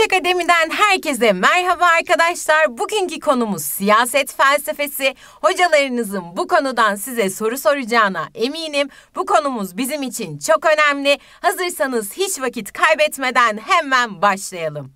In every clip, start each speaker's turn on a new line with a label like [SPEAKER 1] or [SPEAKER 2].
[SPEAKER 1] Barış Akademi'den herkese merhaba arkadaşlar. Bugünkü konumuz siyaset felsefesi. Hocalarınızın bu konudan size soru soracağına eminim. Bu konumuz bizim için çok önemli. Hazırsanız hiç vakit kaybetmeden hemen başlayalım.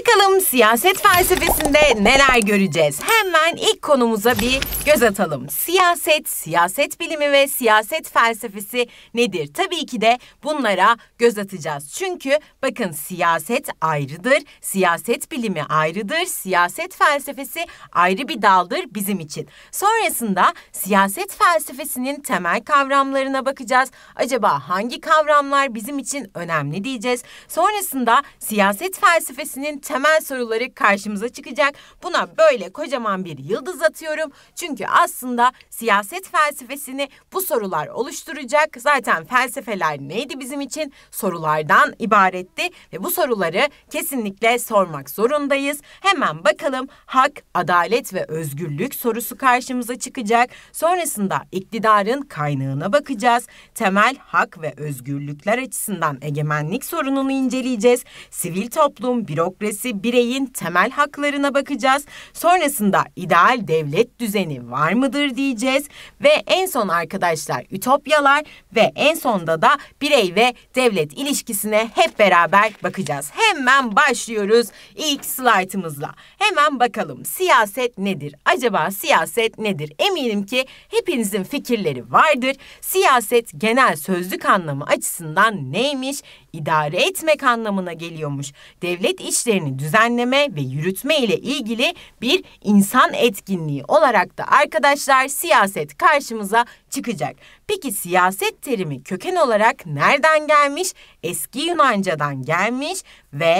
[SPEAKER 1] Bakalım siyaset felsefesinde neler göreceğiz? Hemen ilk konumuza bir göz atalım. Siyaset, siyaset bilimi ve siyaset felsefesi nedir? Tabii ki de bunlara göz atacağız. Çünkü bakın siyaset ayrıdır, siyaset bilimi ayrıdır, siyaset felsefesi ayrı bir daldır bizim için. Sonrasında siyaset felsefesinin temel kavramlarına bakacağız. Acaba hangi kavramlar bizim için önemli diyeceğiz. Sonrasında siyaset felsefesinin temel soruları karşımıza çıkacak. Buna böyle kocaman bir yıldız atıyorum. Çünkü aslında siyaset felsefesini bu sorular oluşturacak. Zaten felsefeler neydi bizim için? Sorulardan ibaretti ve bu soruları kesinlikle sormak zorundayız. Hemen bakalım hak, adalet ve özgürlük sorusu karşımıza çıkacak. Sonrasında iktidarın kaynağına bakacağız. Temel hak ve özgürlükler açısından egemenlik sorununu inceleyeceğiz. Sivil toplum, bürokrasi öncesi bireyin temel haklarına bakacağız. Sonrasında ideal devlet düzeni var mıdır diyeceğiz ve en son arkadaşlar ütopyalar ve en sonda da birey ve devlet ilişkisine hep beraber bakacağız. Hemen başlıyoruz ilk slaytımızla. Hemen bakalım siyaset nedir? Acaba siyaset nedir? Eminim ki hepinizin fikirleri vardır. Siyaset genel sözlük anlamı açısından neymiş? idare etmek anlamına geliyormuş. Devlet işlerini düzenleme ve yürütme ile ilgili bir insan etkinliği olarak da arkadaşlar siyaset karşımıza çıkacak. Peki siyaset terimi köken olarak nereden gelmiş? Eski Yunancadan gelmiş ve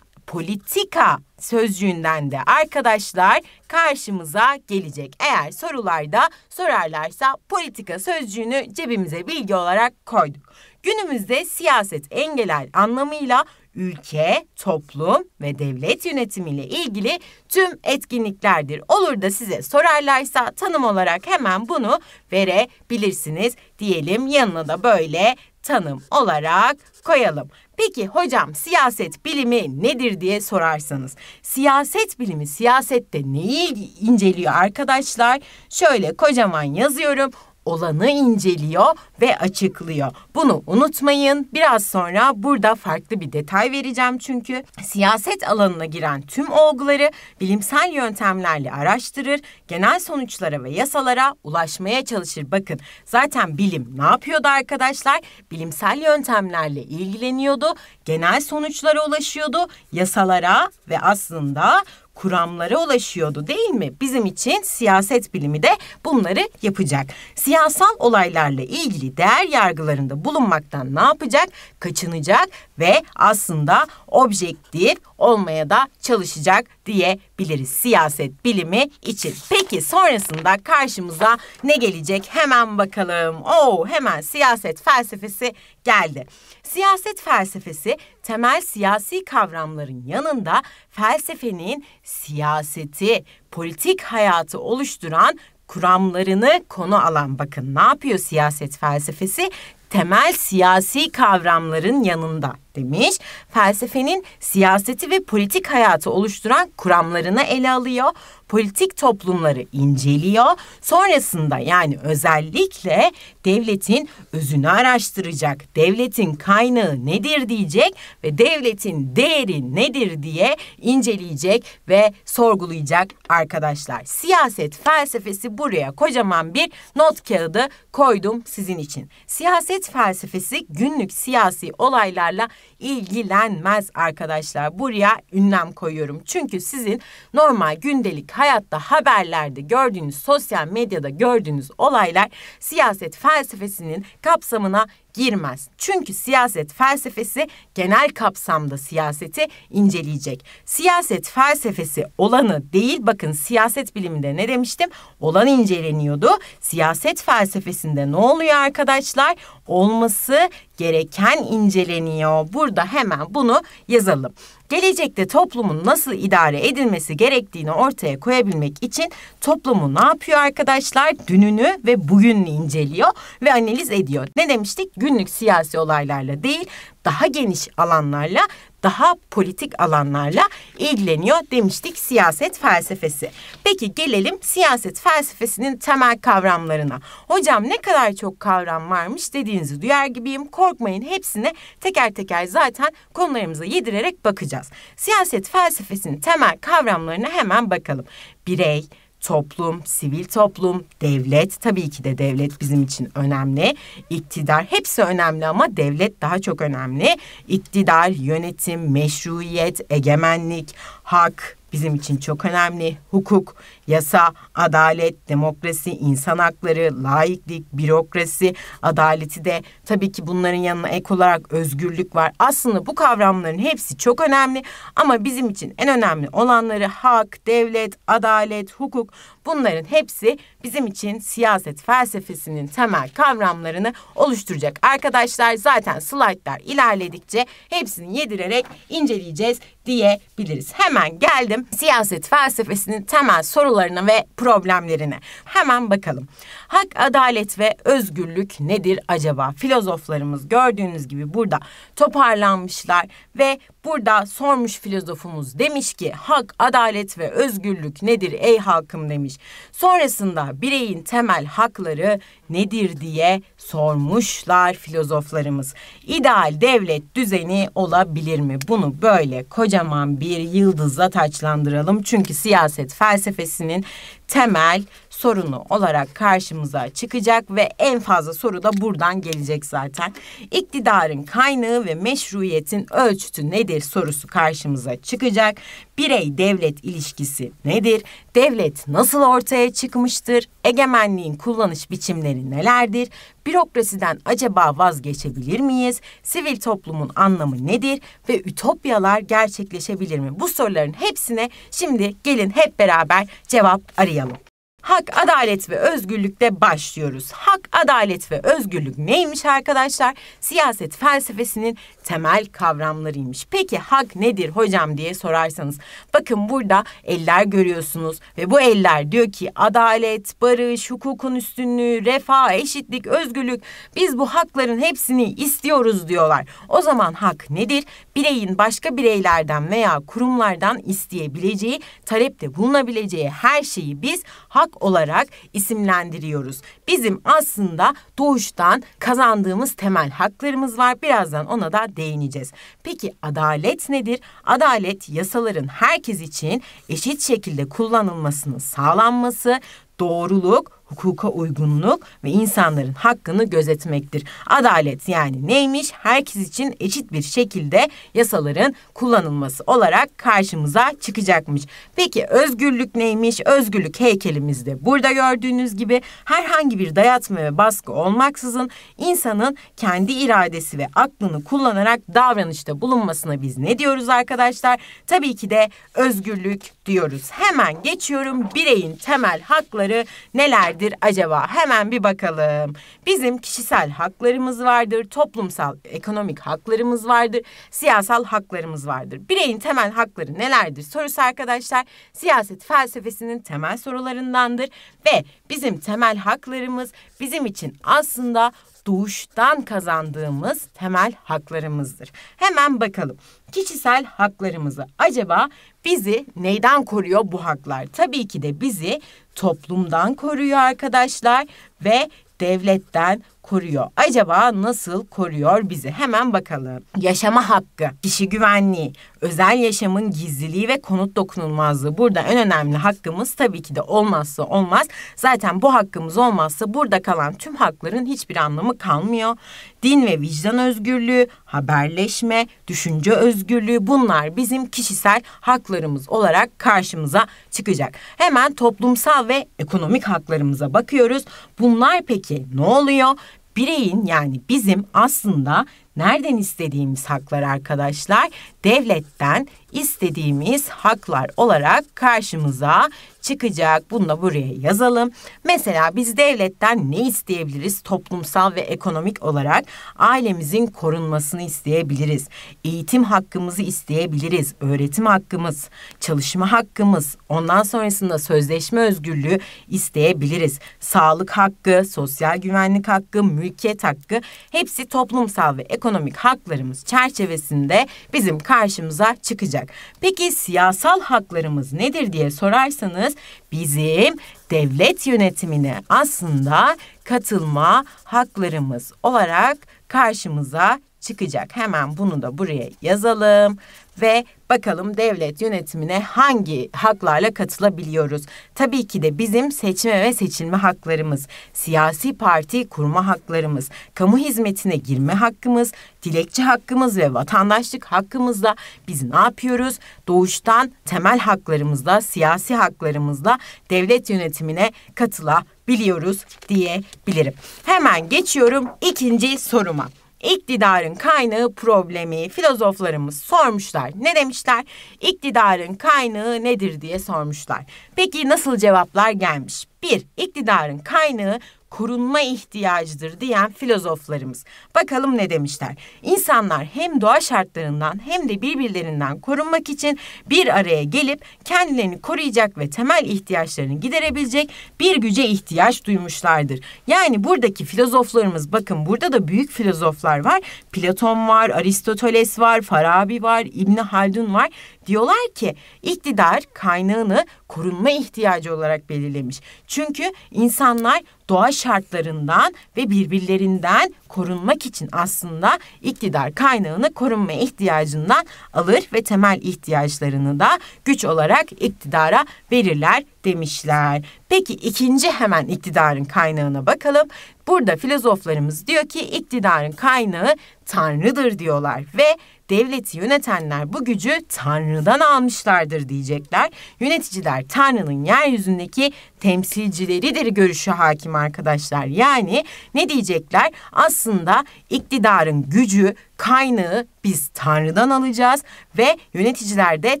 [SPEAKER 1] politika sözcüğünden de arkadaşlar karşımıza gelecek. Eğer sorularda sorarlarsa politika sözcüğünü cebimize bilgi olarak koyduk. Günümüzde siyaset engelel anlamıyla ülke, toplum ve devlet yönetimiyle ilgili tüm etkinliklerdir. Olur da size sorarlarsa tanım olarak hemen bunu verebilirsiniz diyelim. Yanına da böyle tanım olarak koyalım. Peki hocam siyaset bilimi nedir diye sorarsanız. Siyaset bilimi siyasette neyi inceliyor arkadaşlar? Şöyle kocaman yazıyorum olanı inceliyor ve açıklıyor. Bunu unutmayın. Biraz sonra burada farklı bir detay vereceğim çünkü siyaset alanına giren tüm olguları bilimsel yöntemlerle araştırır, genel sonuçlara ve yasalara ulaşmaya çalışır. Bakın zaten bilim ne yapıyordu arkadaşlar? Bilimsel yöntemlerle ilgileniyordu, genel sonuçlara ulaşıyordu, yasalara ve aslında kuramlara ulaşıyordu değil mi? Bizim için siyaset bilimi de bunları yapacak. Siyasal olaylarla ilgili değer yargılarında bulunmaktan ne yapacak? kaçınacak ve aslında objektif olmaya da çalışacak diyebiliriz siyaset bilimi için. Peki sonrasında karşımıza ne gelecek? Hemen bakalım. Oo hemen siyaset felsefesi geldi. Siyaset felsefesi temel siyasi kavramların yanında felsefenin siyaseti, politik hayatı oluşturan kuramlarını konu alan bakın ne yapıyor siyaset felsefesi? temel siyasi kavramların yanında demiş. Felsefenin siyaseti ve politik hayatı oluşturan kuramlarını ele alıyor. Politik toplumları inceliyor. Sonrasında yani özellikle devletin özünü araştıracak. Devletin kaynağı nedir diyecek ve devletin değeri nedir diye inceleyecek ve sorgulayacak arkadaşlar. Siyaset felsefesi buraya kocaman bir not kağıdı koydum sizin için. Siyaset felsefesi günlük siyasi olaylarla ilgilenmez arkadaşlar. Buraya ünlem koyuyorum. Çünkü sizin normal gündelik hayatta haberlerde gördüğünüz, sosyal medyada gördüğünüz olaylar siyaset felsefesinin kapsamına girmez. Çünkü siyaset felsefesi genel kapsamda siyaseti inceleyecek. Siyaset felsefesi olanı değil bakın siyaset biliminde ne demiştim? Olan inceleniyordu. Siyaset felsefesinde ne oluyor arkadaşlar? Olması gereken inceleniyor. Burada hemen bunu yazalım gelecekte toplumun nasıl idare edilmesi gerektiğini ortaya koyabilmek için toplumu ne yapıyor arkadaşlar? Dününü ve bugününü inceliyor ve analiz ediyor. Ne demiştik? Günlük siyasi olaylarla değil, daha geniş alanlarla daha politik alanlarla ilgileniyor demiştik siyaset felsefesi. Peki gelelim siyaset felsefesinin temel kavramlarına. Hocam ne kadar çok kavram varmış dediğinizi duyar gibiyim. Korkmayın hepsine teker teker zaten konularımıza yedirerek bakacağız. Siyaset felsefesinin temel kavramlarına hemen bakalım. Birey, toplum, sivil toplum, devlet tabii ki de devlet bizim için önemli. İktidar hepsi önemli ama devlet daha çok önemli. İktidar, yönetim, meşruiyet, egemenlik, hak bizim için çok önemli. Hukuk Yasa, adalet, demokrasi, insan hakları, laiklik, bürokrasi, adaleti de tabii ki bunların yanına ek olarak özgürlük var. Aslında bu kavramların hepsi çok önemli ama bizim için en önemli olanları hak, devlet, adalet, hukuk bunların hepsi bizim için siyaset felsefesinin temel kavramlarını oluşturacak. Arkadaşlar zaten slaytlar ilerledikçe hepsini yedirerek inceleyeceğiz diyebiliriz. Hemen geldim siyaset felsefesinin temel soruları sorunlarına ve problemlerine. Hemen bakalım. Hak, adalet ve özgürlük nedir acaba? Filozoflarımız gördüğünüz gibi burada toparlanmışlar ve burada sormuş filozofumuz demiş ki hak, adalet ve özgürlük nedir ey halkım demiş. Sonrasında bireyin temel hakları nedir diye sormuşlar filozoflarımız. İdeal devlet düzeni olabilir mi? Bunu böyle kocaman bir yıldızla taçlandıralım. Çünkü siyaset felsefesinin temel sorunu olarak karşımıza çıkacak ve en fazla soru da buradan gelecek zaten. İktidarın kaynağı ve meşruiyetin ölçütü nedir sorusu karşımıza çıkacak. Birey devlet ilişkisi nedir? Devlet nasıl ortaya çıkmıştır? Egemenliğin kullanış biçimleri nelerdir? Bürokrasiden acaba vazgeçebilir miyiz? Sivil toplumun anlamı nedir ve ütopyalar gerçekleşebilir mi? Bu soruların hepsine şimdi gelin hep beraber cevap arayalım. Hak, adalet ve özgürlükle başlıyoruz. Hak, adalet ve özgürlük neymiş arkadaşlar? Siyaset felsefesinin temel kavramlarıymış. Peki hak nedir hocam diye sorarsanız. Bakın burada eller görüyorsunuz ve bu eller diyor ki adalet, barış, hukukun üstünlüğü, refah, eşitlik, özgürlük. Biz bu hakların hepsini istiyoruz diyorlar. O zaman hak nedir? Bireyin başka bireylerden veya kurumlardan isteyebileceği, talepte bulunabileceği her şeyi biz hak kazanmak olarak isimlendiriyoruz. Bizim aslında doğuştan kazandığımız temel haklarımız var. Birazdan ona da değineceğiz. Peki adalet nedir? Adalet yasaların herkes için eşit şekilde kullanılmasının sağlanması, doğruluk, hukuka uygunluk ve insanların hakkını gözetmektir. Adalet yani neymiş? Herkes için eşit bir şekilde yasaların kullanılması olarak karşımıza çıkacakmış. Peki özgürlük neymiş? Özgürlük heykelimizde burada gördüğünüz gibi herhangi bir dayatma ve baskı olmaksızın insanın kendi iradesi ve aklını kullanarak davranışta bulunmasına biz ne diyoruz arkadaşlar? Tabii ki de özgürlük diyoruz. Hemen geçiyorum bireyin temel hakları nelerdir? nedir acaba? Hemen bir bakalım. Bizim kişisel haklarımız vardır, toplumsal ekonomik haklarımız vardır, siyasal haklarımız vardır. Bireyin temel hakları nelerdir sorusu arkadaşlar siyaset felsefesinin temel sorularındandır ve bizim temel haklarımız bizim için aslında doğuştan kazandığımız temel haklarımızdır. Hemen bakalım. Kişisel haklarımızı acaba bizi neyden koruyor bu haklar? Tabii ki de bizi toplumdan koruyor arkadaşlar ve devletten, koruyor. Acaba nasıl koruyor bizi? Hemen bakalım. Yaşama hakkı, kişi güvenliği, özel yaşamın gizliliği ve konut dokunulmazlığı. Burada en önemli hakkımız tabii ki de olmazsa olmaz. Zaten bu hakkımız olmazsa burada kalan tüm hakların hiçbir anlamı kalmıyor. Din ve vicdan özgürlüğü, haberleşme, düşünce özgürlüğü bunlar bizim kişisel haklarımız olarak karşımıza çıkacak. Hemen toplumsal ve ekonomik haklarımıza bakıyoruz. Bunlar peki ne oluyor? bireyin yani bizim aslında nereden istediğimiz haklar arkadaşlar? Devletten istediğimiz haklar olarak karşımıza çıkacak. Bunu da buraya yazalım. Mesela biz devletten ne isteyebiliriz? Toplumsal ve ekonomik olarak ailemizin korunmasını isteyebiliriz. Eğitim hakkımızı isteyebiliriz. Öğretim hakkımız, çalışma hakkımız, ondan sonrasında sözleşme özgürlüğü isteyebiliriz. Sağlık hakkı, sosyal güvenlik hakkı, mülkiyet hakkı hepsi toplumsal ve ekonomik haklarımız çerçevesinde bizim karşımıza çıkacak olacak. Peki siyasal haklarımız nedir diye sorarsanız bizim devlet yönetimine aslında katılma haklarımız olarak karşımıza çıkacak. Hemen bunu da buraya yazalım ve bakalım devlet yönetimine hangi haklarla katılabiliyoruz? Tabii ki de bizim seçme ve seçilme haklarımız, siyasi parti kurma haklarımız, kamu hizmetine girme hakkımız, dilekçe hakkımız ve vatandaşlık hakkımızla biz ne yapıyoruz? Doğuştan temel haklarımızla, siyasi haklarımızla devlet yönetimine katılabiliyoruz diyebilirim. Hemen geçiyorum ikinci soruma. İktidarın kaynağı problemi filozoflarımız sormuşlar. Ne demişler? İktidarın kaynağı nedir diye sormuşlar. Peki nasıl cevaplar gelmiş? Bir, İktidarın kaynağı korunma ihtiyacıdır diyen filozoflarımız. Bakalım ne demişler? İnsanlar hem doğa şartlarından hem de birbirlerinden korunmak için bir araya gelip kendilerini koruyacak ve temel ihtiyaçlarını giderebilecek bir güce ihtiyaç duymuşlardır. Yani buradaki filozoflarımız bakın burada da büyük filozoflar var. Platon var, Aristoteles var, Farabi var, İbn Haldun var. Diyorlar ki iktidar kaynağını korunma ihtiyacı olarak belirlemiş. Çünkü insanlar doğa şartlarından ve birbirlerinden korunmak için aslında iktidar kaynağını korunma ihtiyacından alır ve temel ihtiyaçlarını da güç olarak iktidara verirler demişler. Peki ikinci hemen iktidarın kaynağına bakalım. Burada filozoflarımız diyor ki iktidarın kaynağı tanrıdır diyorlar ve devleti yönetenler bu gücü Tanrı'dan almışlardır diyecekler. Yöneticiler Tanrı'nın yeryüzündeki temsilcileridir görüşü hakim arkadaşlar. Yani ne diyecekler? Aslında iktidarın gücü kaynağı biz Tanrı'dan alacağız ve yöneticiler de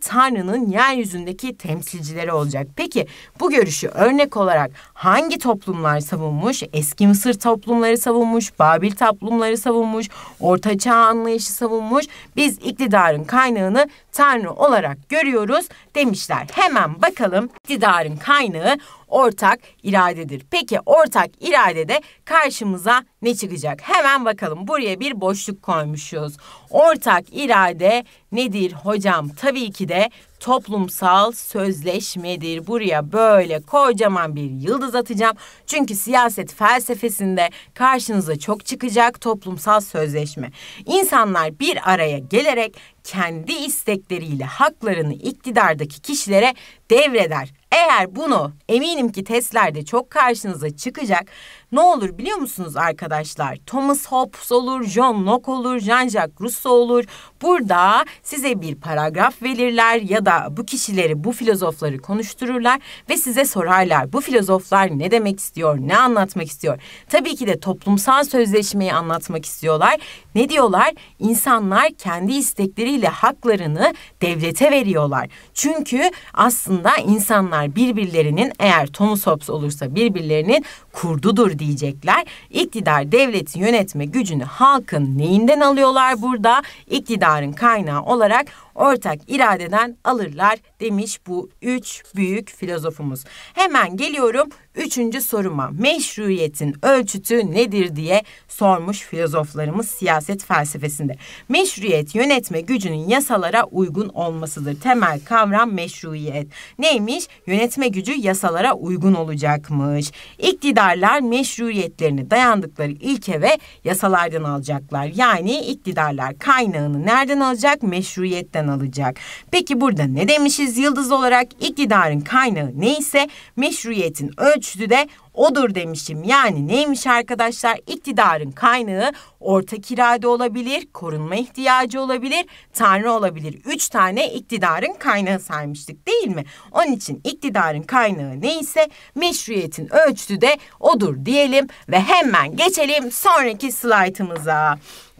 [SPEAKER 1] Tanrı'nın yeryüzündeki temsilcileri olacak. Peki bu görüşü örnek olarak hangi toplumlar savunmuş? Eski Mısır toplumları savunmuş, Babil toplumları savunmuş, Orta Çağ anlayışı savunmuş. Biz iktidarın kaynağını Tanrı olarak görüyoruz demişler. Hemen bakalım iktidarın kaynağı ortak iradedir. Peki ortak iradede karşımıza ne çıkacak? Hemen bakalım. Buraya bir boşluk koymuşuz. Ortak irade Nedir hocam? Tabii ki de toplumsal sözleşmedir. Buraya böyle kocaman bir yıldız atacağım. Çünkü siyaset felsefesinde karşınıza çok çıkacak toplumsal sözleşme. İnsanlar bir araya gelerek kendi istekleriyle haklarını iktidardaki kişilere devreder. Eğer bunu eminim ki testlerde çok karşınıza çıkacak ne olur biliyor musunuz arkadaşlar? Thomas Hobbes olur, John Locke olur, Jean-Jacques Rousseau olur. Burada size bir paragraf verirler ya da bu kişileri, bu filozofları konuştururlar ve size sorarlar. Bu filozoflar ne demek istiyor, ne anlatmak istiyor? Tabii ki de toplumsal sözleşmeyi anlatmak istiyorlar. Ne diyorlar? İnsanlar kendi istekleriyle haklarını devlete veriyorlar. Çünkü aslında insanlar birbirlerinin eğer Thomas Hobbes olursa birbirlerinin kurdudur diyecekler. İktidar devleti yönetme gücünü halkın neyinden alıyorlar burada? İktidarın kaynağı olarak ortak iradeden alırlar demiş bu üç büyük filozofumuz. Hemen geliyorum üçüncü soruma. Meşruiyetin ölçütü nedir diye sormuş filozoflarımız siyaset felsefesinde. Meşruiyet yönetme gücünün yasalara uygun olmasıdır. Temel kavram meşruiyet. Neymiş? Yönetme gücü yasalara uygun olacakmış. İktidarlar meşruiyetlerini dayandıkları ilke ve yasalardan alacaklar. Yani iktidarlar kaynağını nereden alacak? Meşruiyetten alttan alacak. Peki burada ne demişiz? Yıldız olarak iktidarın kaynağı neyse meşruiyetin ölçüsü de odur demişim. Yani neymiş arkadaşlar? iktidarın kaynağı ortak kirada olabilir, korunma ihtiyacı olabilir, tanrı olabilir. Üç tane iktidarın kaynağı saymıştık değil mi? Onun için iktidarın kaynağı neyse meşruiyetin ölçüsü de odur diyelim ve hemen geçelim sonraki slaytımıza.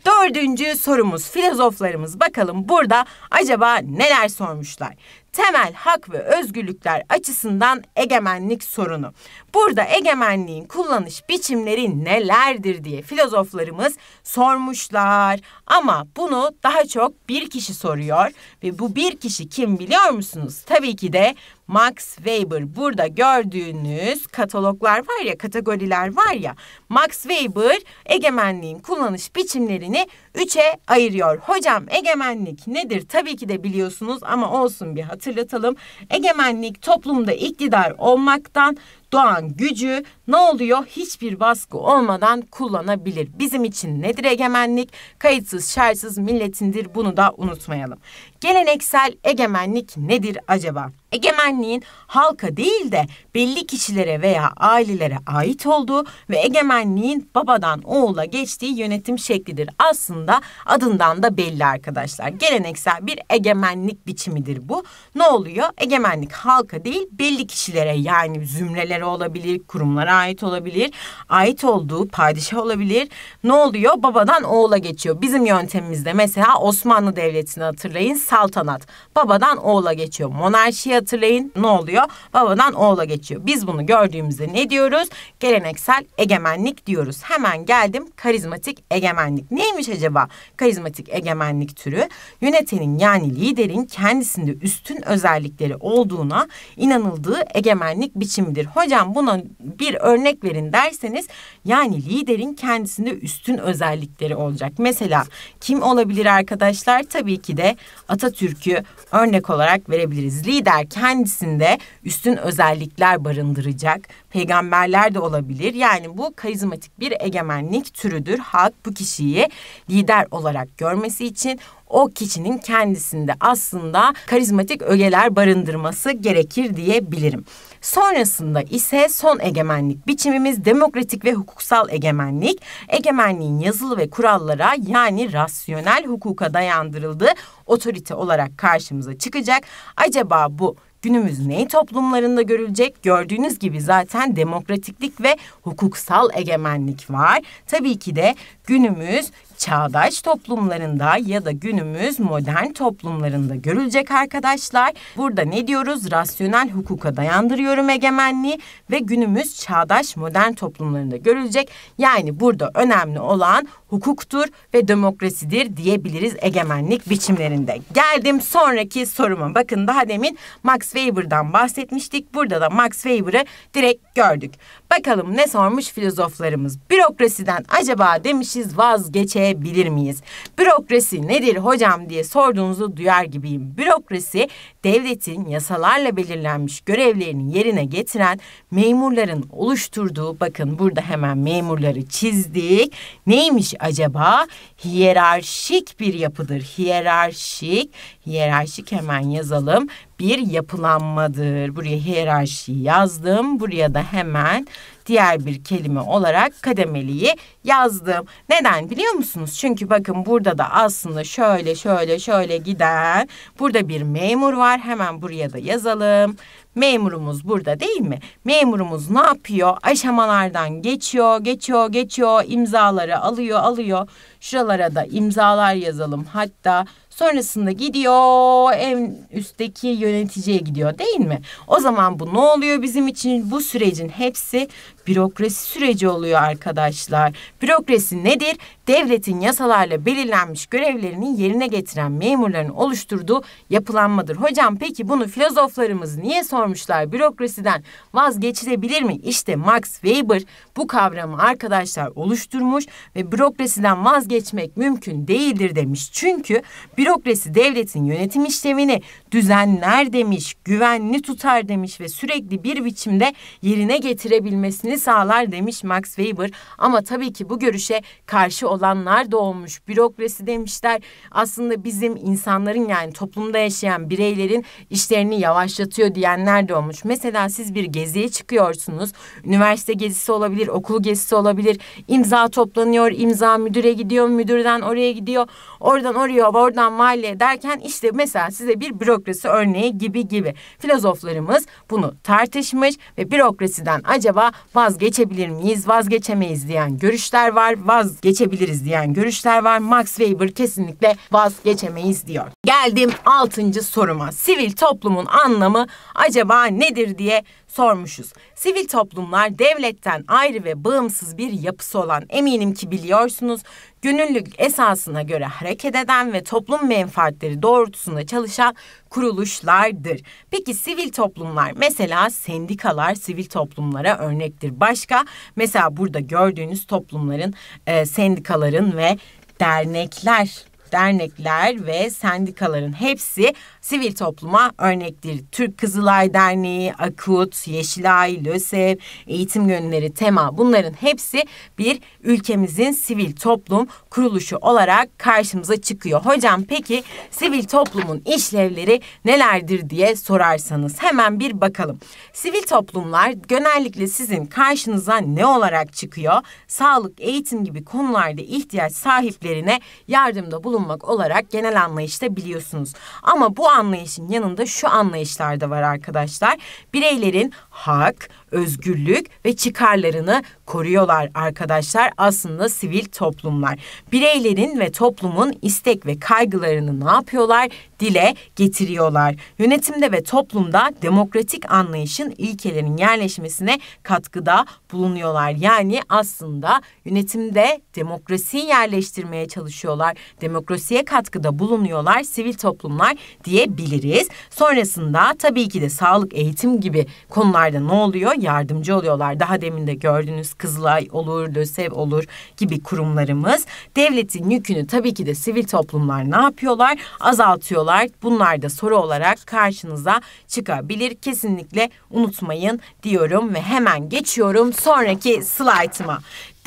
[SPEAKER 1] Dördüncü sorumuz filozoflarımız bakalım burada acaba neler sormuşlar temel hak ve özgürlükler açısından egemenlik sorunu. Burada egemenliğin kullanış biçimleri nelerdir diye filozoflarımız sormuşlar. Ama bunu daha çok bir kişi soruyor ve bu bir kişi kim biliyor musunuz? Tabii ki de Max Weber. Burada gördüğünüz kataloglar var ya, kategoriler var ya. Max Weber egemenliğin kullanış biçimlerini 3'e ayırıyor. Hocam egemenlik nedir? Tabii ki de biliyorsunuz ama olsun bir hatırlatalım. Egemenlik toplumda iktidar olmaktan doğan gücü ne oluyor? Hiçbir baskı olmadan kullanabilir. Bizim için nedir egemenlik? Kayıtsız şartsız milletindir bunu da unutmayalım. Geleneksel egemenlik nedir acaba? Egemenliğin halka değil de belli kişilere veya ailelere ait olduğu ve egemenliğin babadan oğula geçtiği yönetim şeklidir. Aslında adından da belli arkadaşlar. Geleneksel bir egemenlik biçimidir bu. Ne oluyor? Egemenlik halka değil belli kişilere yani zümrelere yerlere olabilir, kurumlara ait olabilir, ait olduğu padişah olabilir. Ne oluyor? Babadan oğula geçiyor. Bizim yöntemimizde mesela Osmanlı Devleti'ni hatırlayın saltanat. Babadan oğula geçiyor. Monarşiyi hatırlayın ne oluyor? Babadan oğula geçiyor. Biz bunu gördüğümüzde ne diyoruz? Geleneksel egemenlik diyoruz. Hemen geldim karizmatik egemenlik. Neymiş acaba karizmatik egemenlik türü? Yönetenin yani liderin kendisinde üstün özellikleri olduğuna inanıldığı egemenlik biçimidir. Hocam hocam buna bir örnek verin derseniz yani liderin kendisinde üstün özellikleri olacak. Mesela kim olabilir arkadaşlar? Tabii ki de Atatürk'ü örnek olarak verebiliriz. Lider kendisinde üstün özellikler barındıracak. Peygamberler de olabilir. Yani bu karizmatik bir egemenlik türüdür. Halk bu kişiyi lider olarak görmesi için o kişinin kendisinde aslında karizmatik ögeler barındırması gerekir diyebilirim. Sonrasında ise son egemenlik biçimimiz demokratik ve hukuksal egemenlik. Egemenliğin yazılı ve kurallara yani rasyonel hukuka dayandırıldığı otorite olarak karşımıza çıkacak. Acaba bu günümüz ney toplumlarında görülecek? Gördüğünüz gibi zaten demokratiklik ve hukuksal egemenlik var. Tabii ki de günümüz çağdaş toplumlarında ya da günümüz modern toplumlarında görülecek arkadaşlar. Burada ne diyoruz? Rasyonel hukuka dayandırıyorum egemenliği ve günümüz çağdaş modern toplumlarında görülecek. Yani burada önemli olan hukuktur ve demokrasidir diyebiliriz egemenlik biçimlerinde. Geldim sonraki soruma. Bakın daha demin Max Weber'dan bahsetmiştik. Burada da Max Weber'ı direkt gördük. Bakalım ne sormuş filozoflarımız. Bürokrasiden acaba demişiz vazgeçe öğrenebilir miyiz? Bürokrasi nedir hocam diye sorduğunuzu duyar gibiyim. Bürokrasi devletin yasalarla belirlenmiş görevlerini yerine getiren memurların oluşturduğu bakın burada hemen memurları çizdik. Neymiş acaba? Hiyerarşik bir yapıdır. Hiyerarşik, hiyerarşik hemen yazalım. Bir yapılanmadır. Buraya hiyerarşi yazdım. Buraya da hemen diğer bir kelime olarak kademeliyi yazdım. Neden biliyor musunuz? Çünkü bakın burada da aslında şöyle şöyle şöyle giden burada bir memur var. Hemen buraya da yazalım. Memurumuz burada değil mi? Memurumuz ne yapıyor? Aşamalardan geçiyor, geçiyor, geçiyor, imzaları alıyor, alıyor. Şuralara da imzalar yazalım. Hatta Sonrasında gidiyor en üstteki yöneticiye gidiyor değil mi? O zaman bu ne oluyor bizim için? Bu sürecin hepsi bürokrasi süreci oluyor arkadaşlar. Bürokrasi nedir? Devletin yasalarla belirlenmiş görevlerini yerine getiren memurların oluşturduğu yapılanmadır. Hocam peki bunu filozoflarımız niye sormuşlar? Bürokrasiden vazgeçilebilir mi? İşte Max Weber bu kavramı arkadaşlar oluşturmuş ve bürokrasiden vazgeçmek mümkün değildir demiş. Çünkü bürokrasi devletin yönetim işlemini düzenler demiş, güvenli tutar demiş ve sürekli bir biçimde yerine getirebilmesini sağlar demiş Max Weber. Ama tabii ki bu görüşe karşı olanlar da olmuş. Bürokrasi demişler aslında bizim insanların yani toplumda yaşayan bireylerin işlerini yavaşlatıyor diyenler de olmuş. Mesela siz bir geziye çıkıyorsunuz. Üniversite gezisi olabilir, okul gezisi olabilir. İmza toplanıyor, imza müdüre gidiyor, müdürden oraya gidiyor. Oradan oraya, oradan mahalleye derken işte mesela size bir bürokrasi örneği gibi gibi. Filozoflarımız bunu tartışmış ve bürokrasiden acaba bazı vazgeçebilir miyiz, vazgeçemeyiz diyen görüşler var, vazgeçebiliriz diyen görüşler var. Max Weber kesinlikle vazgeçemeyiz diyor. Geldim altıncı soruma. Sivil toplumun anlamı acaba nedir diye sormuşuz. Sivil toplumlar devletten ayrı ve bağımsız bir yapısı olan eminim ki biliyorsunuz gönüllülük esasına göre hareket eden ve toplum menfaatleri doğrultusunda çalışan kuruluşlardır. Peki sivil toplumlar mesela sendikalar sivil toplumlara örnektir. Başka mesela burada gördüğünüz toplumların e, sendikaların ve dernekler dernekler ve sendikaların hepsi sivil topluma örnektir. Türk Kızılay Derneği, Akut, Yeşilay, LÖSEV, Eğitim Gönülleri, TEMA bunların hepsi bir ülkemizin sivil toplum kuruluşu olarak karşımıza çıkıyor. Hocam peki sivil toplumun işlevleri nelerdir diye sorarsanız hemen bir bakalım. Sivil toplumlar genellikle sizin karşınıza ne olarak çıkıyor? Sağlık, eğitim gibi konularda ihtiyaç sahiplerine yardımda bulunmaktadır bulunmak olarak genel anlayışta biliyorsunuz. Ama bu anlayışın yanında şu anlayışlar da var arkadaşlar. Bireylerin hak, özgürlük ve çıkarlarını koruyorlar arkadaşlar aslında sivil toplumlar. Bireylerin ve toplumun istek ve kaygılarını ne yapıyorlar? Dile getiriyorlar. Yönetimde ve toplumda demokratik anlayışın ilkelerin yerleşmesine katkıda bulunuyorlar. Yani aslında yönetimde demokrasiyi yerleştirmeye çalışıyorlar. Demokrasiye katkıda bulunuyorlar sivil toplumlar diyebiliriz. Sonrasında tabii ki de sağlık, eğitim gibi konularda ne oluyor? yardımcı oluyorlar. Daha demin de gördüğünüz Kızılay olur, LÖSEV olur gibi kurumlarımız. Devletin yükünü tabii ki de sivil toplumlar ne yapıyorlar? Azaltıyorlar. Bunlar da soru olarak karşınıza çıkabilir. Kesinlikle unutmayın diyorum ve hemen geçiyorum sonraki slaytıma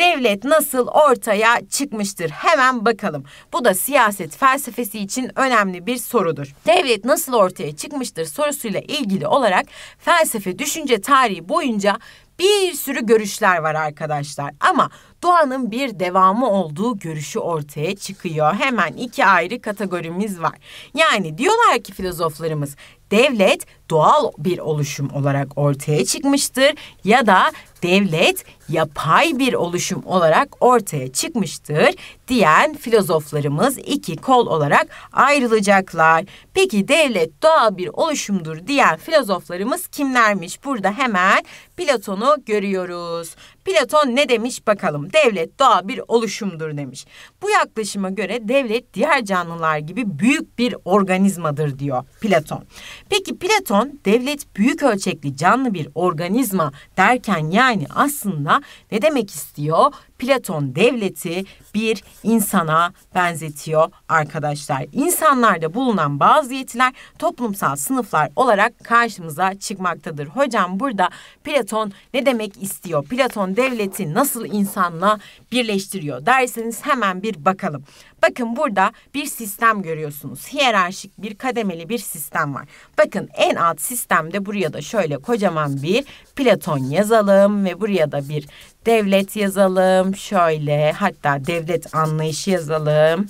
[SPEAKER 1] devlet nasıl ortaya çıkmıştır? Hemen bakalım. Bu da siyaset felsefesi için önemli bir sorudur. Devlet nasıl ortaya çıkmıştır sorusuyla ilgili olarak felsefe düşünce tarihi boyunca bir sürü görüşler var arkadaşlar. Ama doğanın bir devamı olduğu görüşü ortaya çıkıyor. Hemen iki ayrı kategorimiz var. Yani diyorlar ki filozoflarımız devlet doğal bir oluşum olarak ortaya çıkmıştır ya da devlet yapay bir oluşum olarak ortaya çıkmıştır diyen filozoflarımız iki kol olarak ayrılacaklar. Peki devlet doğal bir oluşumdur diyen filozoflarımız kimlermiş? Burada hemen Platon'u görüyoruz. Platon ne demiş bakalım? Devlet doğal bir oluşumdur demiş. Bu yaklaşıma göre devlet diğer canlılar gibi büyük bir organizmadır diyor Platon. Peki Platon devlet büyük ölçekli canlı bir organizma derken yani aslında ne demek istiyor? Platon devleti bir insana benzetiyor arkadaşlar. İnsanlarda bulunan bazı yetiler toplumsal sınıflar olarak karşımıza çıkmaktadır. Hocam burada Platon ne demek istiyor? Platon devleti nasıl insanla birleştiriyor derseniz hemen bir bakalım. Bakın burada bir sistem görüyorsunuz. Hiyerarşik bir kademeli bir sistem var. Bakın en alt sistemde buraya da şöyle kocaman bir Platon yazalım ve buraya da bir devlet yazalım. Şöyle hatta devlet anlayışı yazalım.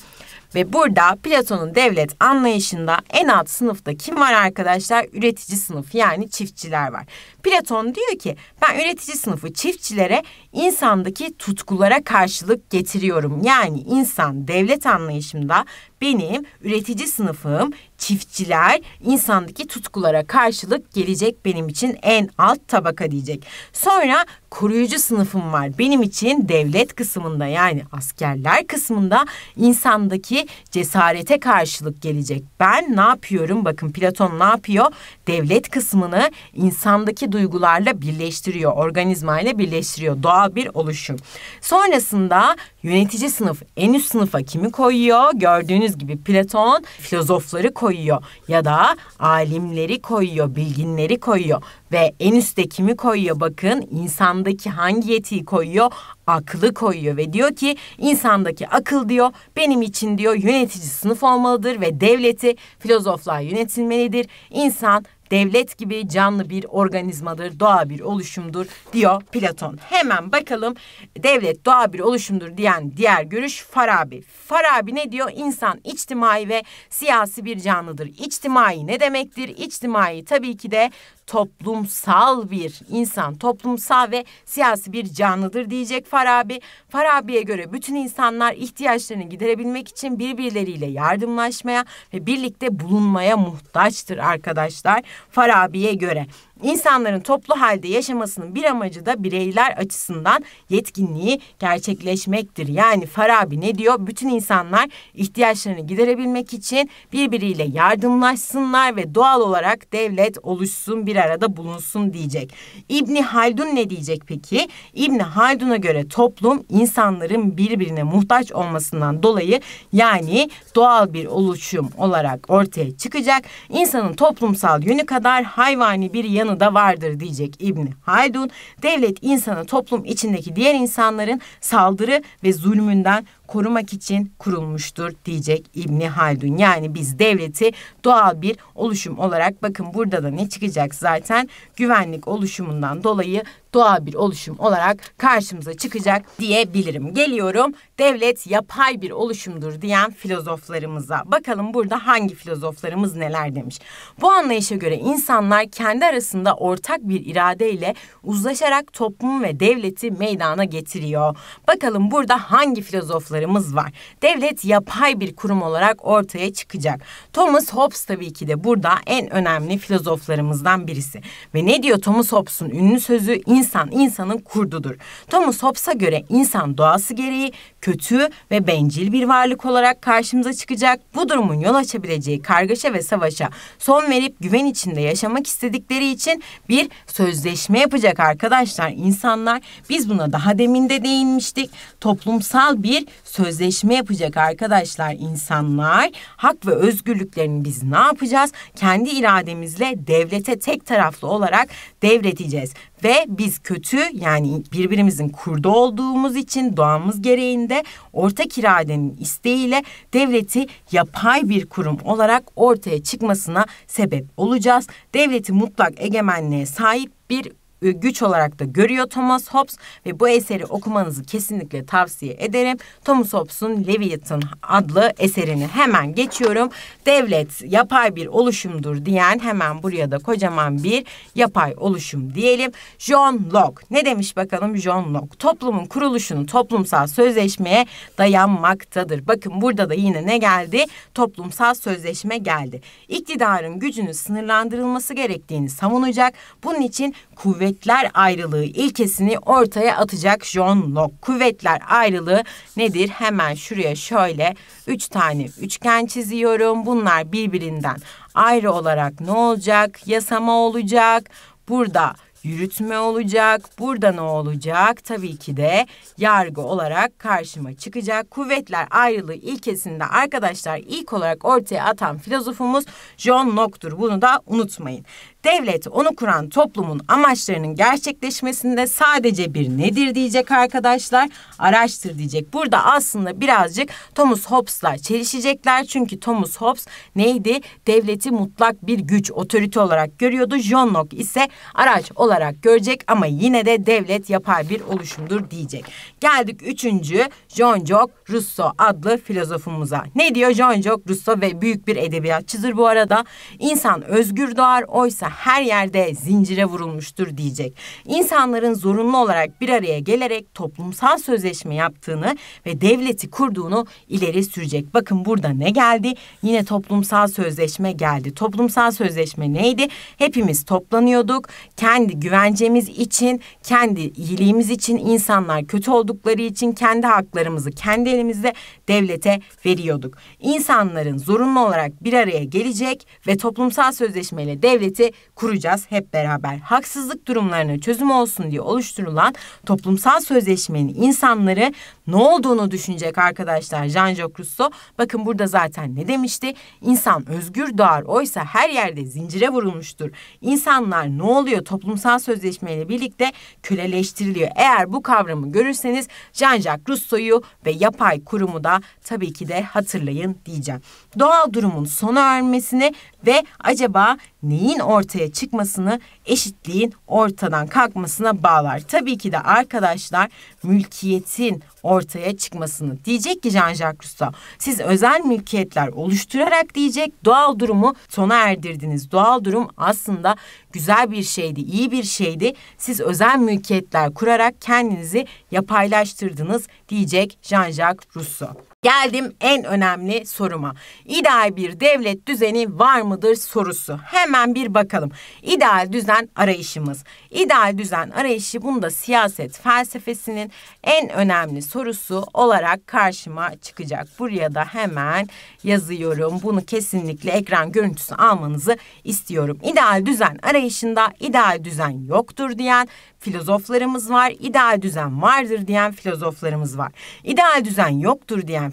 [SPEAKER 1] Ve burada Platon'un devlet anlayışında en alt sınıfta kim var arkadaşlar? Üretici sınıf yani çiftçiler var. Platon diyor ki ben üretici sınıfı çiftçilere insandaki tutkulara karşılık getiriyorum. Yani insan devlet anlayışımda benim üretici sınıfım çiftçiler insandaki tutkulara karşılık gelecek benim için en alt tabaka diyecek. Sonra koruyucu sınıfım var. Benim için devlet kısmında yani askerler kısmında insandaki cesarete karşılık gelecek. Ben ne yapıyorum? Bakın Platon ne yapıyor? Devlet kısmını insandaki duygularla birleştiriyor. Organizmayla birleştiriyor. Doğal bir oluşum. Sonrasında Yönetici sınıf en üst sınıfa kimi koyuyor? Gördüğünüz gibi Platon filozofları koyuyor ya da alimleri koyuyor, bilginleri koyuyor ve en üstte kimi koyuyor? Bakın insandaki hangi yetiyi koyuyor? Aklı koyuyor ve diyor ki insandaki akıl diyor benim için diyor yönetici sınıf olmalıdır ve devleti filozoflar yönetilmelidir. İnsan devlet gibi canlı bir organizmadır, doğa bir oluşumdur diyor Platon. Hemen bakalım devlet doğa bir oluşumdur diyen diğer görüş Farabi. Farabi ne diyor? İnsan içtimai ve siyasi bir canlıdır. İçtimai ne demektir? İçtimai tabii ki de toplumsal bir insan, toplumsal ve siyasi bir canlıdır diyecek Farabi. Farabi'ye göre bütün insanlar ihtiyaçlarını giderebilmek için birbirleriyle yardımlaşmaya ve birlikte bulunmaya muhtaçtır arkadaşlar Farabi'ye göre. İnsanların toplu halde yaşamasının bir amacı da bireyler açısından yetkinliği gerçekleşmektir. Yani Farabi ne diyor? Bütün insanlar ihtiyaçlarını giderebilmek için birbiriyle yardımlaşsınlar ve doğal olarak devlet oluşsun bir arada bulunsun diyecek. İbni Haldun ne diyecek peki? İbni Haldun'a göre toplum insanların birbirine muhtaç olmasından dolayı yani doğal bir oluşum olarak ortaya çıkacak. İnsanın toplumsal yönü kadar hayvani bir yanı kanı da vardır diyecek İbni Haldun. Devlet insanı toplum içindeki diğer insanların saldırı ve zulmünden korumak için kurulmuştur diyecek İbni Haldun. Yani biz devleti doğal bir oluşum olarak bakın burada da ne çıkacak zaten güvenlik oluşumundan dolayı doğal bir oluşum olarak karşımıza çıkacak diyebilirim. Geliyorum devlet yapay bir oluşumdur diyen filozoflarımıza. Bakalım burada hangi filozoflarımız neler demiş. Bu anlayışa göre insanlar kendi arasında ortak bir iradeyle uzlaşarak toplumu ve devleti meydana getiriyor. Bakalım burada hangi filozoflar sorunlarımız var. Devlet yapay bir kurum olarak ortaya çıkacak. Thomas Hobbes tabii ki de burada en önemli filozoflarımızdan birisi. Ve ne diyor Thomas Hobbes'un ünlü sözü? İnsan insanın kurdudur. Thomas Hobbes'a göre insan doğası gereği kötü ve bencil bir varlık olarak karşımıza çıkacak. Bu durumun yol açabileceği kargaşa ve savaşa son verip güven içinde yaşamak istedikleri için bir sözleşme yapacak arkadaşlar insanlar. Biz buna daha demin de değinmiştik. Toplumsal bir sözleşme yapacak arkadaşlar insanlar. Hak ve özgürlüklerini biz ne yapacağız? Kendi irademizle devlete tek taraflı olarak devreteceğiz ve biz kötü yani birbirimizin kurdu olduğumuz için doğamız gereğinde ortak iradenin isteğiyle devleti yapay bir kurum olarak ortaya çıkmasına sebep olacağız. Devleti mutlak egemenliğe sahip bir e, güç olarak da görüyor Thomas Hobbes ve bu eseri okumanızı kesinlikle tavsiye ederim. Thomas Hobbes'un Leviathan adlı eserini hemen geçiyorum. Devlet yapay bir oluşumdur diyen hemen buraya da kocaman bir yapay oluşum diyelim. John Locke ne demiş bakalım John Locke? Toplumun kuruluşunu toplumsal sözleşmeye dayanmaktadır. Bakın burada da yine ne geldi? Toplumsal sözleşme geldi. İktidarın gücünün sınırlandırılması gerektiğini savunacak. Bunun için kuvvet kuvvetler ayrılığı ilkesini ortaya atacak John Locke. Kuvvetler ayrılığı nedir? Hemen şuraya şöyle üç tane üçgen çiziyorum. Bunlar birbirinden ayrı olarak ne olacak? Yasama olacak. Burada yürütme olacak. Burada ne olacak? Tabii ki de yargı olarak karşıma çıkacak. Kuvvetler ayrılığı ilkesinde arkadaşlar ilk olarak ortaya atan filozofumuz John Locke'dur. Bunu da unutmayın. Devlet onu kuran toplumun amaçlarının gerçekleşmesinde sadece bir nedir diyecek arkadaşlar, araştır diyecek. Burada aslında birazcık Thomas Hobbes'la çelişecekler. Çünkü Thomas Hobbes neydi? Devleti mutlak bir güç, otorite olarak görüyordu. John Locke ise araç olarak görecek ama yine de devlet yapar bir oluşumdur diyecek. Geldik üçüncü John Locke, Rousseau adlı filozofumuza. Ne diyor John Locke, Rousseau ve büyük bir edebiyatçıdır bu arada. İnsan özgür doğar oysa her yerde zincire vurulmuştur diyecek. İnsanların zorunlu olarak bir araya gelerek toplumsal sözleşme yaptığını ve devleti kurduğunu ileri sürecek. Bakın burada ne geldi? Yine toplumsal sözleşme geldi. Toplumsal sözleşme neydi? Hepimiz toplanıyorduk. Kendi güvencemiz için, kendi iyiliğimiz için, insanlar kötü oldukları için kendi haklarımızı kendi elimizde devlete veriyorduk. İnsanların zorunlu olarak bir araya gelecek ve toplumsal sözleşmeyle devleti kuracağız hep beraber. Haksızlık durumlarına çözüm olsun diye oluşturulan toplumsal sözleşmenin insanları ne olduğunu düşünecek arkadaşlar Jean-Jacques Rousseau. Bakın burada zaten ne demişti? İnsan özgür doğar oysa her yerde zincire vurulmuştur. İnsanlar ne oluyor toplumsal sözleşmeyle birlikte köleleştiriliyor. Eğer bu kavramı görürseniz Jean-Jacques Rousseau'yu ve yapay kurumu da tabii ki de hatırlayın diyeceğim. Doğal durumun sona ermesini ve acaba neyin ortaya çıkmasını eşitliğin ortadan kalkmasına bağlar. Tabii ki de arkadaşlar mülkiyetin ortaya ortaya çıkmasını. Diyecek ki Jean-Jacques Rousseau siz özel mülkiyetler oluşturarak diyecek doğal durumu sona erdirdiniz. Doğal durum aslında güzel bir şeydi, iyi bir şeydi. Siz özel mülkiyetler kurarak kendinizi yapaylaştırdınız diyecek Jean-Jacques Rousseau. Geldim en önemli soruma. İdeal bir devlet düzeni var mıdır sorusu. Hemen bir bakalım. İdeal düzen arayışımız. İdeal düzen arayışı bunda siyaset felsefesinin en önemli sorusu olarak karşıma çıkacak. Buraya da hemen yazıyorum. Bunu kesinlikle ekran görüntüsü almanızı istiyorum. İdeal düzen arayışında ideal düzen yoktur diyen filozoflarımız var. İdeal düzen vardır diyen filozoflarımız var. İdeal düzen yoktur diyen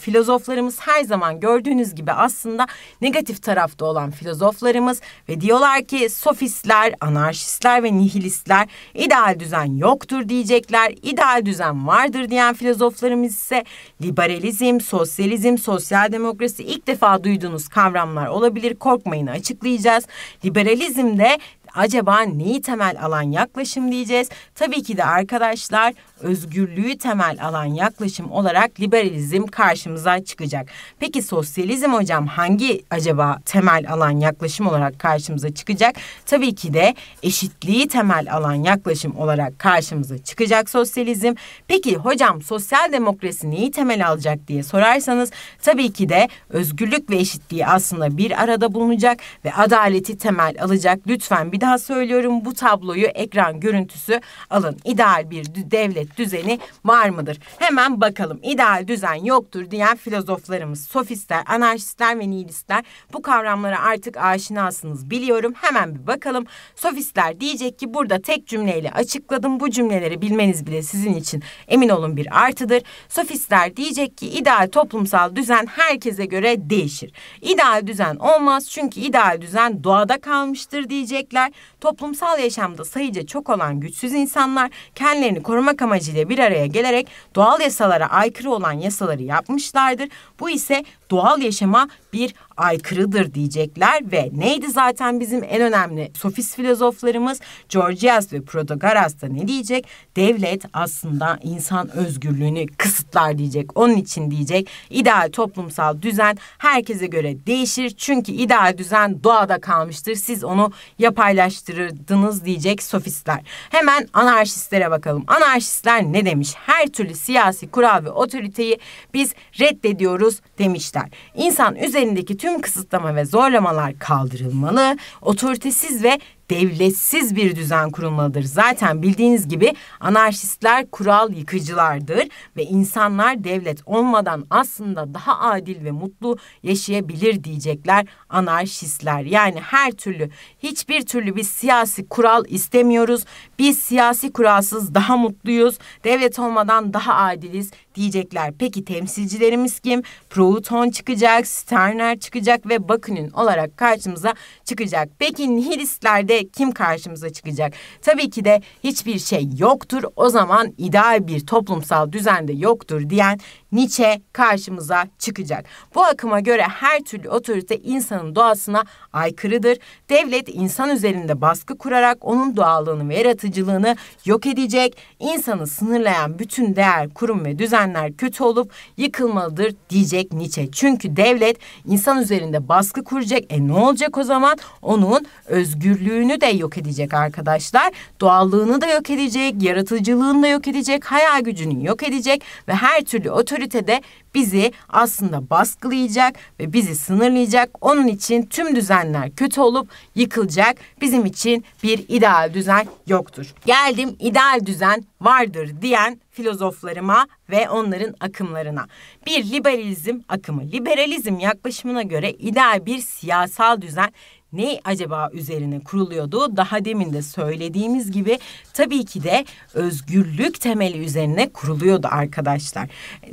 [SPEAKER 1] filozoflarımız her zaman gördüğünüz gibi aslında negatif tarafta olan filozoflarımız ve diyorlar ki sofistler, anarşistler ve nihilistler ideal düzen yoktur diyecekler. İdeal düzen vardır diyen filozoflarımız ise liberalizm, sosyalizm, sosyal demokrasi ilk defa duyduğunuz kavramlar olabilir. Korkmayın açıklayacağız. de Acaba neyi temel alan yaklaşım diyeceğiz? Tabii ki de arkadaşlar özgürlüğü temel alan yaklaşım olarak liberalizm karşımıza çıkacak. Peki sosyalizm hocam hangi acaba temel alan yaklaşım olarak karşımıza çıkacak? Tabii ki de eşitliği temel alan yaklaşım olarak karşımıza çıkacak sosyalizm. Peki hocam sosyal demokrasi neyi temel alacak diye sorarsanız tabii ki de özgürlük ve eşitliği aslında bir arada bulunacak ve adaleti temel alacak. Lütfen bir bir daha söylüyorum bu tabloyu ekran görüntüsü alın. İdeal bir devlet düzeni var mıdır? Hemen bakalım. İdeal düzen yoktur diyen filozoflarımız, sofistler, anarşistler ve nihilistler bu kavramlara artık aşinasınız biliyorum. Hemen bir bakalım. Sofistler diyecek ki burada tek cümleyle açıkladım. Bu cümleleri bilmeniz bile sizin için emin olun bir artıdır. Sofistler diyecek ki ideal toplumsal düzen herkese göre değişir. İdeal düzen olmaz çünkü ideal düzen doğada kalmıştır diyecekler bireyler, toplumsal yaşamda sayıca çok olan güçsüz insanlar kendilerini korumak amacıyla bir araya gelerek doğal yasalara aykırı olan yasaları yapmışlardır. Bu ise doğal yaşama bir aykırıdır diyecekler ve neydi zaten bizim en önemli sofist filozoflarımız Georgias ve Protagoras da ne diyecek? Devlet aslında insan özgürlüğünü kısıtlar diyecek. Onun için diyecek ideal toplumsal düzen herkese göre değişir. Çünkü ideal düzen doğada kalmıştır. Siz onu yapaylaştırırdınız diyecek sofistler. Hemen anarşistlere bakalım. Anarşistler ne demiş? Her türlü siyasi kural ve otoriteyi biz reddediyoruz demişler etmişler. İnsan üzerindeki tüm kısıtlama ve zorlamalar kaldırılmalı, otoritesiz ve devletsiz bir düzen kurulmalıdır. Zaten bildiğiniz gibi anarşistler kural yıkıcılardır ve insanlar devlet olmadan aslında daha adil ve mutlu yaşayabilir diyecekler anarşistler. Yani her türlü hiçbir türlü bir siyasi kural istemiyoruz. Biz siyasi kuralsız daha mutluyuz. Devlet olmadan daha adiliz diyecekler. Peki temsilcilerimiz kim? Proton çıkacak, Sterner çıkacak ve Bakunin olarak karşımıza çıkacak. Peki nihilistlerde kim karşımıza çıkacak? Tabii ki de hiçbir şey yoktur. O zaman ideal bir toplumsal düzende yoktur diyen Nietzsche karşımıza çıkacak. Bu akıma göre her türlü otorite insanın doğasına aykırıdır. Devlet insan üzerinde baskı kurarak onun doğallığını ve yaratıcılığını yok edecek. İnsanı sınırlayan bütün değer, kurum ve düzenler kötü olup yıkılmalıdır diyecek Nietzsche. Çünkü devlet insan üzerinde baskı kuracak. E ne olacak o zaman? Onun özgürlüğünü de yok edecek arkadaşlar. Doğallığını da yok edecek, yaratıcılığını da yok edecek, hayal gücünü yok edecek ve her türlü otorite de bizi aslında baskılayacak ve bizi sınırlayacak. Onun için tüm düzenler kötü olup yıkılacak. Bizim için bir ideal düzen yoktur. Geldim ideal düzen vardır diyen filozoflarıma ve onların akımlarına. Bir liberalizm akımı. Liberalizm yaklaşımına göre ideal bir siyasal düzen ne acaba üzerine kuruluyordu? Daha demin de söylediğimiz gibi tabii ki de özgürlük temeli üzerine kuruluyordu arkadaşlar.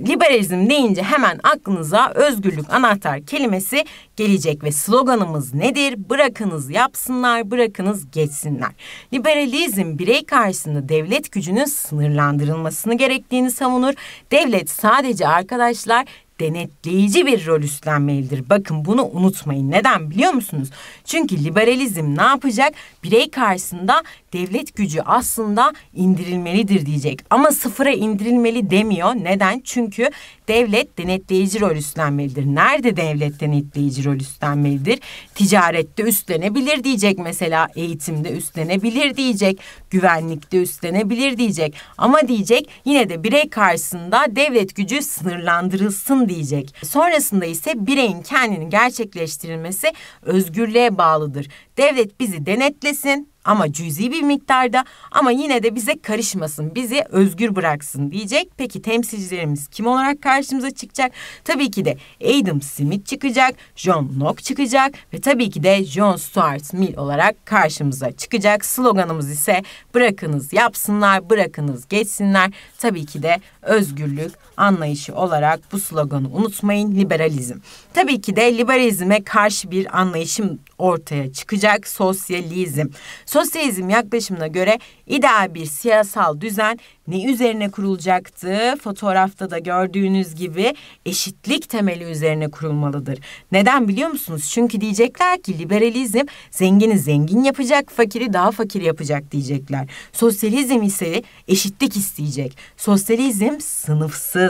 [SPEAKER 1] Liberalizm deyince hemen aklınıza özgürlük anahtar kelimesi gelecek ve sloganımız nedir? Bırakınız yapsınlar, bırakınız geçsinler. Liberalizm birey karşısında devlet gücünün sınırlandırılmasını gerektiğini savunur. Devlet sadece arkadaşlar denetleyici bir rol üstlenmelidir. Bakın bunu unutmayın. Neden biliyor musunuz? Çünkü liberalizm ne yapacak? Birey karşısında devlet gücü aslında indirilmelidir diyecek. Ama sıfıra indirilmeli demiyor. Neden? Çünkü devlet denetleyici rol üstlenmelidir. Nerede devlet denetleyici rol üstlenmelidir? Ticarette üstlenebilir diyecek mesela, eğitimde üstlenebilir diyecek, güvenlikte üstlenebilir diyecek. Ama diyecek yine de birey karşısında devlet gücü sınırlandırılsın diyecek. Sonrasında ise bireyin kendini gerçekleştirilmesi özgürlüğe bağlıdır. Devlet bizi denetlesin, ama cüzi bir miktarda ama yine de bize karışmasın, bizi özgür bıraksın diyecek. Peki temsilcilerimiz kim olarak karşımıza çıkacak? Tabii ki de Adam Smith çıkacak, John Locke çıkacak ve tabii ki de John Stuart Mill olarak karşımıza çıkacak. Sloganımız ise bırakınız yapsınlar, bırakınız geçsinler. Tabii ki de özgürlük, anlayışı olarak bu sloganı unutmayın liberalizm. Tabii ki de liberalizme karşı bir anlayışım ortaya çıkacak sosyalizm. Sosyalizm yaklaşımına göre ideal bir siyasal düzen ne üzerine kurulacaktı? Fotoğrafta da gördüğünüz gibi eşitlik temeli üzerine kurulmalıdır. Neden biliyor musunuz? Çünkü diyecekler ki liberalizm zengini zengin yapacak, fakiri daha fakir yapacak diyecekler. Sosyalizm ise eşitlik isteyecek. Sosyalizm sınıfsız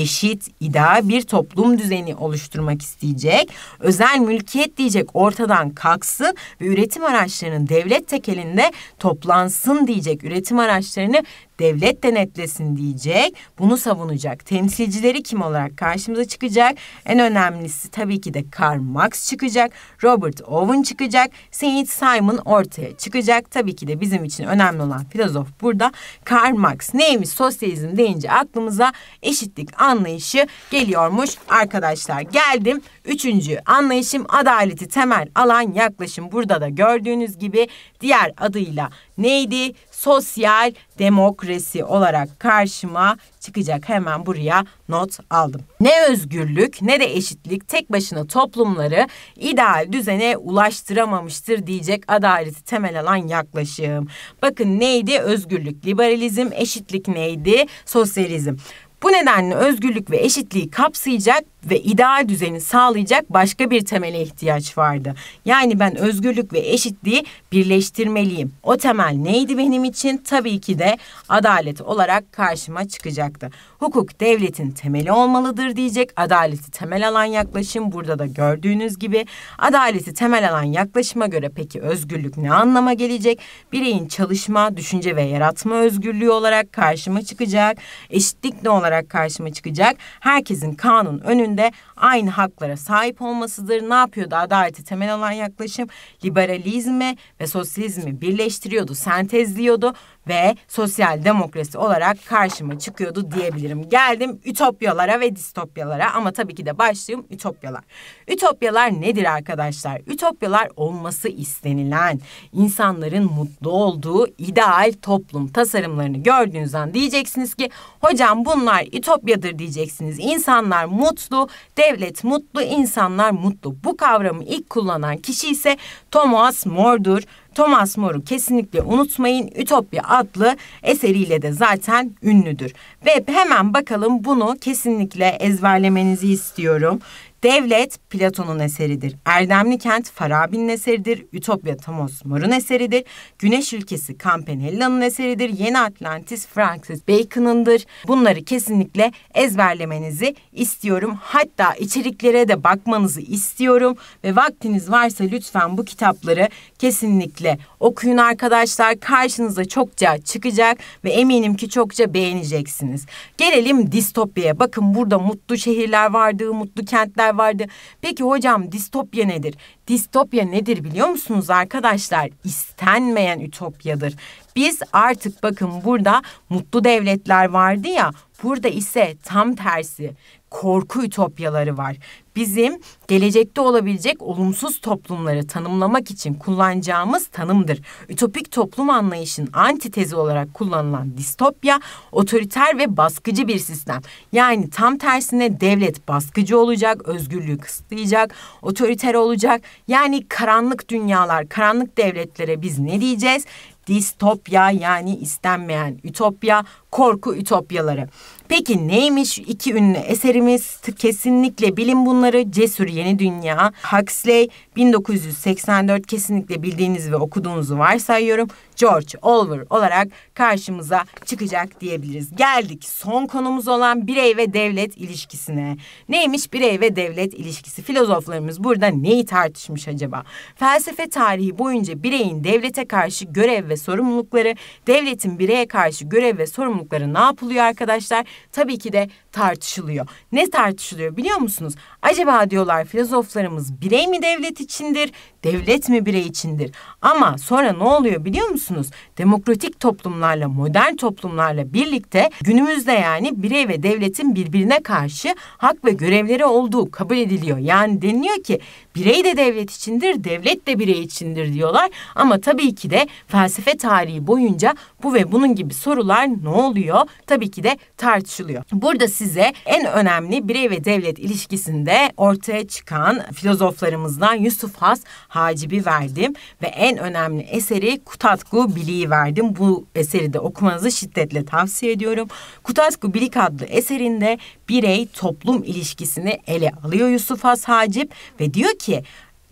[SPEAKER 1] eşit, ideal bir toplum düzeni oluşturmak isteyecek. Özel mülkiyet diyecek ortadan kalksın ve üretim araçlarının devlet tekelinde toplansın diyecek. Üretim araçlarını devlet denetlesin diyecek. Bunu savunacak. Temsilcileri kim olarak karşımıza çıkacak? En önemlisi tabii ki de Karl Marx çıkacak. Robert Owen çıkacak. Saint Simon ortaya çıkacak. Tabii ki de bizim için önemli olan filozof burada Karl Marx. Neymiş sosyalizm deyince aklımıza eşitlik anlayışı geliyormuş arkadaşlar. Geldim üçüncü anlayışım adaleti temel alan yaklaşım. Burada da gördüğünüz gibi diğer adıyla neydi? sosyal demokrasi olarak karşıma çıkacak. Hemen buraya not aldım. Ne özgürlük ne de eşitlik tek başına toplumları ideal düzene ulaştıramamıştır diyecek adaleti temel alan yaklaşım. Bakın neydi özgürlük? Liberalizm, eşitlik neydi? Sosyalizm. Bu nedenle özgürlük ve eşitliği kapsayacak ve ideal düzeni sağlayacak başka bir temele ihtiyaç vardı. Yani ben özgürlük ve eşitliği birleştirmeliyim. O temel neydi benim için? Tabii ki de adalet olarak karşıma çıkacaktı. Hukuk devletin temeli olmalıdır diyecek. Adaleti temel alan yaklaşım burada da gördüğünüz gibi. Adaleti temel alan yaklaşıma göre peki özgürlük ne anlama gelecek? Bireyin çalışma, düşünce ve yaratma özgürlüğü olarak karşıma çıkacak. Eşitlik ne olarak karşıma çıkacak? Herkesin kanun önünde de aynı haklara sahip olmasıdır. Ne yapıyordu adaleti temel alan yaklaşım? Liberalizmi ve sosyalizmi birleştiriyordu, sentezliyordu ve sosyal demokrasi olarak karşıma çıkıyordu diyebilirim. Geldim ütopyalara ve distopyalara ama tabii ki de başlayayım ütopyalar. Ütopyalar nedir arkadaşlar? Ütopyalar olması istenilen, insanların mutlu olduğu ideal toplum tasarımlarını gördüğünüz an diyeceksiniz ki hocam bunlar ütopyadır diyeceksiniz. İnsanlar mutlu mutlu, devlet mutlu, insanlar mutlu. Bu kavramı ilk kullanan kişi ise Thomas More'dur. Thomas More'u kesinlikle unutmayın. Ütopya adlı eseriyle de zaten ünlüdür. Ve hemen bakalım bunu kesinlikle ezberlemenizi istiyorum. Devlet Platon'un eseridir. Erdemli Kent Farabi'nin eseridir. Ütopya Thomas More'un eseridir. Güneş Ülkesi Campanella'nın eseridir. Yeni Atlantis Francis Bacon'ındır. Bunları kesinlikle ezberlemenizi istiyorum. Hatta içeriklere de bakmanızı istiyorum ve vaktiniz varsa lütfen bu kitapları kesinlikle okuyun arkadaşlar. Karşınıza çokça çıkacak ve eminim ki çokça beğeneceksiniz. Gelelim distopyaya. Bakın burada mutlu şehirler vardı, mutlu kentler haberler vardı. Peki hocam distopya nedir? Distopya nedir biliyor musunuz arkadaşlar? İstenmeyen ütopyadır. Biz artık bakın burada mutlu devletler vardı ya Burada ise tam tersi korku ütopyaları var. Bizim gelecekte olabilecek olumsuz toplumları tanımlamak için kullanacağımız tanımdır. Ütopik toplum anlayışın antitezi olarak kullanılan distopya otoriter ve baskıcı bir sistem. Yani tam tersine devlet baskıcı olacak, özgürlüğü kısıtlayacak, otoriter olacak. Yani karanlık dünyalar, karanlık devletlere biz ne diyeceğiz? distopya yani istenmeyen ütopya, korku ütopyaları. Peki neymiş iki ünlü eserimiz? Kesinlikle bilin bunları. Cesur Yeni Dünya, Huxley 1984 kesinlikle bildiğiniz ve okuduğunuzu varsayıyorum. George Oliver olarak karşımıza çıkacak diyebiliriz. Geldik son konumuz olan birey ve devlet ilişkisine. Neymiş birey ve devlet ilişkisi? Filozoflarımız burada neyi tartışmış acaba? Felsefe tarihi boyunca bireyin devlete karşı görev ve sorumlulukları, devletin bireye karşı görev ve sorumlulukları ne yapılıyor arkadaşlar? Tabii ki de tartışılıyor. Ne tartışılıyor biliyor musunuz? Acaba diyorlar filozoflarımız birey mi devlet içindir, devlet mi birey içindir? Ama sonra ne oluyor biliyor musunuz? Demokratik toplumlarla, modern toplumlarla birlikte günümüzde yani birey ve devletin birbirine karşı hak ve görevleri olduğu kabul ediliyor. Yani deniliyor ki Birey de devlet içindir, devlet de birey içindir diyorlar. Ama tabii ki de felsefe tarihi boyunca bu ve bunun gibi sorular ne oluyor? Tabii ki de tartışılıyor. Burada size en önemli birey ve devlet ilişkisinde ortaya çıkan filozoflarımızdan Yusuf Has Hacibi verdim ve en önemli eseri Kutatku Bili'yi verdim. Bu eseri de okumanızı şiddetle tavsiye ediyorum. Kutatku Bilik adlı eserinde birey toplum ilişkisini ele alıyor Yusuf Has Hacip ve diyor ki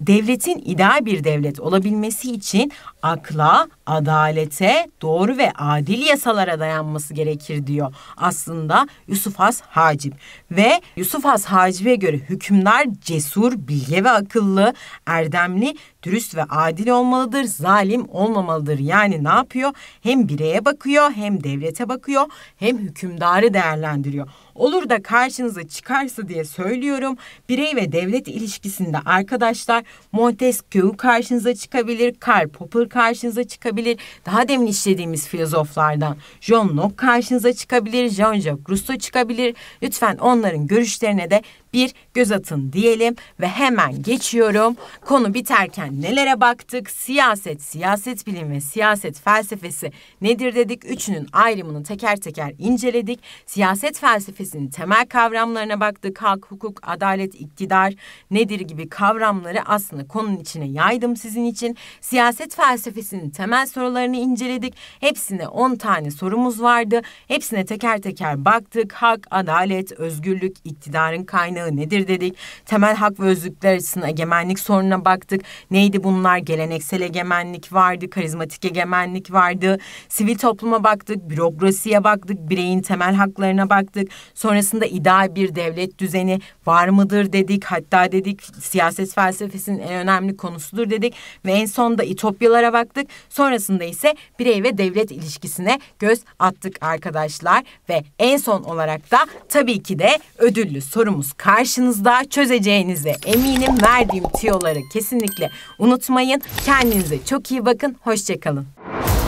[SPEAKER 1] devletin ideal bir devlet olabilmesi için akla, adalete, doğru ve adil yasalara dayanması gerekir diyor aslında Yusuf Has Hacip. Ve Yusuf Has Hacip'e göre hükümdar cesur, bilge ve akıllı, erdemli, dürüst ve adil olmalıdır, zalim olmamalıdır. Yani ne yapıyor? Hem bireye bakıyor, hem devlete bakıyor, hem hükümdarı değerlendiriyor olur da karşınıza çıkarsa diye söylüyorum. Birey ve devlet ilişkisinde arkadaşlar Montesquieu karşınıza çıkabilir, Karl Popper karşınıza çıkabilir. Daha demin işlediğimiz filozoflardan John Locke karşınıza çıkabilir, Jean-Jacques Rousseau çıkabilir. Lütfen onların görüşlerine de bir göz atın diyelim ve hemen geçiyorum. Konu biterken nelere baktık? Siyaset, siyaset bilimi ve siyaset felsefesi nedir dedik? Üçünün ayrımını teker teker inceledik. Siyaset felsefesinin temel kavramlarına baktık. halk hukuk, adalet, iktidar nedir gibi kavramları aslında konunun içine yaydım sizin için. Siyaset felsefesinin temel sorularını inceledik. Hepsine 10 tane sorumuz vardı. Hepsine teker teker baktık. Hak, adalet, özgürlük, iktidarın kaynağı kaynağı nedir dedik. Temel hak ve özlükler açısından egemenlik sorununa baktık. Neydi bunlar? Geleneksel egemenlik vardı, karizmatik egemenlik vardı. Sivil topluma baktık, bürokrasiye baktık, bireyin temel haklarına baktık. Sonrasında ideal bir devlet düzeni var mıdır dedik. Hatta dedik siyaset felsefesinin en önemli konusudur dedik ve en son da İtopyalara baktık. Sonrasında ise birey ve devlet ilişkisine göz attık arkadaşlar ve en son olarak da tabii ki de ödüllü sorumuz karşınızda çözeceğinize eminim verdiğim tiyoları kesinlikle unutmayın. Kendinize çok iyi bakın. Hoşçakalın.